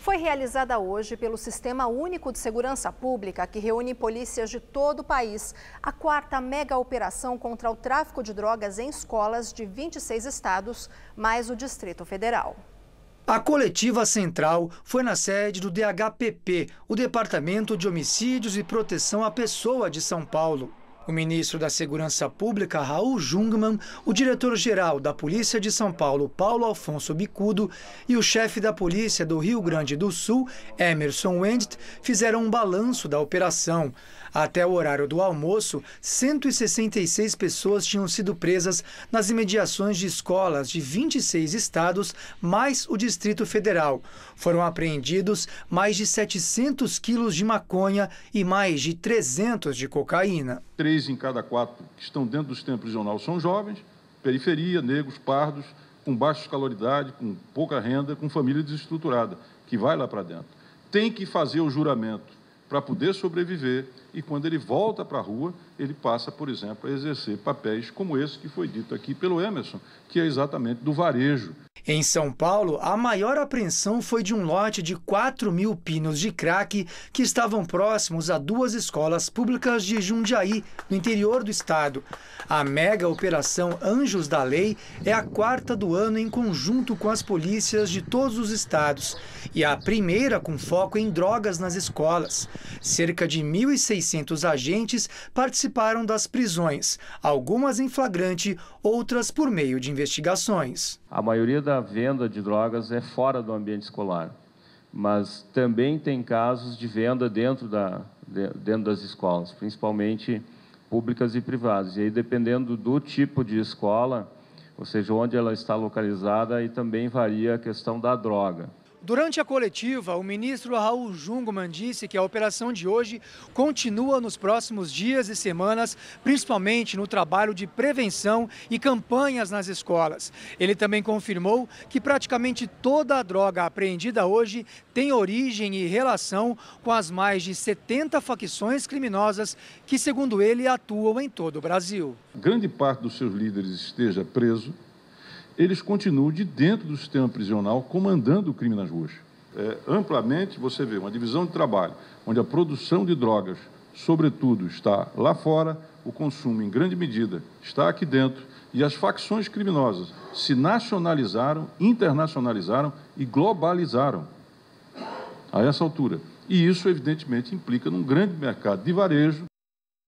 foi realizada hoje pelo Sistema Único de Segurança Pública, que reúne polícias de todo o país, a quarta mega operação contra o tráfico de drogas em escolas de 26 estados, mais o Distrito Federal. A coletiva central foi na sede do DHPP, o Departamento de Homicídios e Proteção à Pessoa de São Paulo. O ministro da Segurança Pública, Raul Jungmann, o diretor-geral da Polícia de São Paulo, Paulo Alfonso Bicudo, e o chefe da Polícia do Rio Grande do Sul, Emerson Wendt, fizeram um balanço da operação. Até o horário do almoço, 166 pessoas tinham sido presas nas imediações de escolas de 26 estados, mais o Distrito Federal. Foram apreendidos mais de 700 quilos de maconha e mais de 300 de cocaína três em cada quatro que estão dentro do sistema prisional são jovens, periferia, negros, pardos, com baixa escolaridade, com pouca renda, com família desestruturada, que vai lá para dentro. Tem que fazer o juramento para poder sobreviver e quando ele volta para a rua, ele passa, por exemplo, a exercer papéis como esse que foi dito aqui pelo Emerson, que é exatamente do varejo. Em São Paulo, a maior apreensão foi de um lote de 4 mil pinos de crack que estavam próximos a duas escolas públicas de Jundiaí, no interior do estado. A mega operação Anjos da Lei é a quarta do ano em conjunto com as polícias de todos os estados e a primeira com foco em drogas nas escolas. Cerca de 1.600 agentes participaram das prisões, algumas em flagrante, outras por meio de investigações. A maioria da a venda de drogas é fora do ambiente escolar, mas também tem casos de venda dentro, da, dentro das escolas, principalmente públicas e privadas. E aí, dependendo do tipo de escola, ou seja, onde ela está localizada, aí também varia a questão da droga. Durante a coletiva, o ministro Raul Jungmann disse que a operação de hoje continua nos próximos dias e semanas, principalmente no trabalho de prevenção e campanhas nas escolas. Ele também confirmou que praticamente toda a droga apreendida hoje tem origem e relação com as mais de 70 facções criminosas que, segundo ele, atuam em todo o Brasil. Grande parte dos seus líderes esteja preso eles continuam de dentro do sistema prisional comandando o crime nas ruas. É, amplamente você vê uma divisão de trabalho onde a produção de drogas, sobretudo, está lá fora, o consumo em grande medida está aqui dentro e as facções criminosas se nacionalizaram, internacionalizaram e globalizaram a essa altura. E isso, evidentemente, implica num grande mercado de varejo